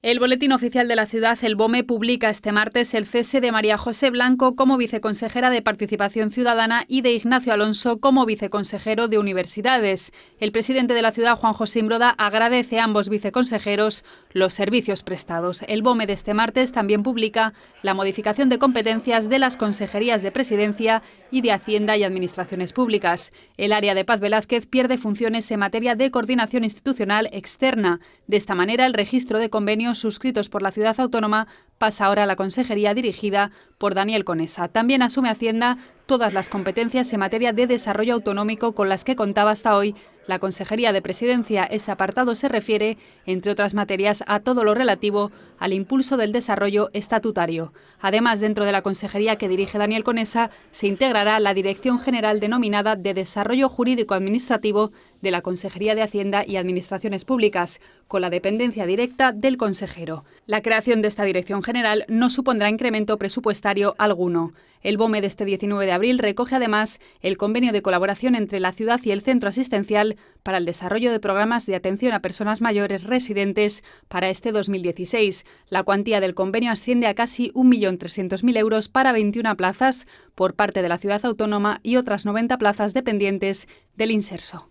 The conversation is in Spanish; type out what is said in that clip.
El Boletín Oficial de la Ciudad, el BOME, publica este martes el cese de María José Blanco como viceconsejera de Participación Ciudadana y de Ignacio Alonso como viceconsejero de Universidades. El presidente de la ciudad, Juan José Imbroda, agradece a ambos viceconsejeros los servicios prestados. El BOME de este martes también publica la modificación de competencias de las consejerías de Presidencia y de Hacienda y Administraciones Públicas. El área de Paz Velázquez pierde funciones en materia de coordinación institucional externa. De esta manera, el registro de convenios suscritos por la ciudad autónoma pasa ahora a la consejería dirigida por Daniel Conesa. También asume Hacienda todas las competencias en materia de desarrollo autonómico con las que contaba hasta hoy la Consejería de Presidencia. Este apartado se refiere, entre otras materias, a todo lo relativo al impulso del desarrollo estatutario. Además, dentro de la Consejería que dirige Daniel Conesa, se integrará la Dirección General denominada de Desarrollo Jurídico Administrativo de la Consejería de Hacienda y Administraciones Públicas, con la dependencia directa del consejero. La creación de esta Dirección General no supondrá incremento presupuestario alguno. El BOME de este 19 de abril recoge además el convenio de colaboración entre la ciudad y el centro asistencial para el desarrollo de programas de atención a personas mayores residentes para este 2016. La cuantía del convenio asciende a casi 1.300.000 euros para 21 plazas por parte de la ciudad autónoma y otras 90 plazas dependientes del inserso.